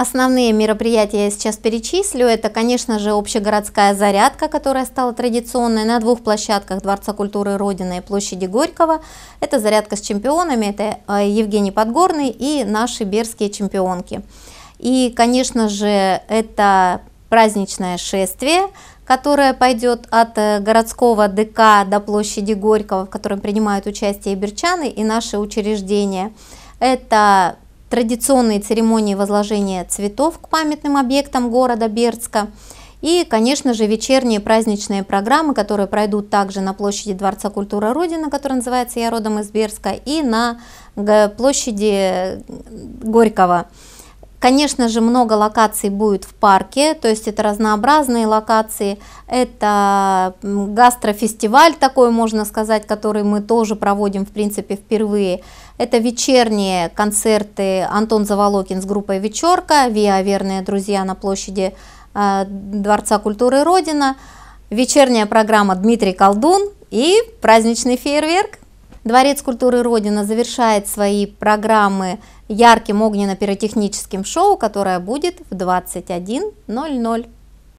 Основные мероприятия я сейчас перечислю. Это, конечно же, общегородская зарядка, которая стала традиционной на двух площадках Дворца культуры Родины и площади Горького. Это зарядка с чемпионами, это э, Евгений Подгорный и наши берские чемпионки. И, конечно же, это праздничное шествие, которое пойдет от э, городского ДК до площади Горького, в котором принимают участие и берчаны, и наши учреждения. Это традиционные церемонии возложения цветов к памятным объектам города Бердска и, конечно же, вечерние праздничные программы, которые пройдут также на площади Дворца культуры Родина, которая называется «Я родом из Бердска», и на площади Горького. Конечно же, много локаций будет в парке, то есть это разнообразные локации. Это гастрофестиваль такой, можно сказать, который мы тоже проводим, в принципе, впервые. Это вечерние концерты Антон Заволокин с группой «Вечерка», «Виа. Верные друзья» на площади э, Дворца культуры «Родина», вечерняя программа «Дмитрий Колдун» и праздничный фейерверк. Дворец культуры Родина завершает свои программы ярким огненно-пиротехническим шоу, которое будет в 21.00.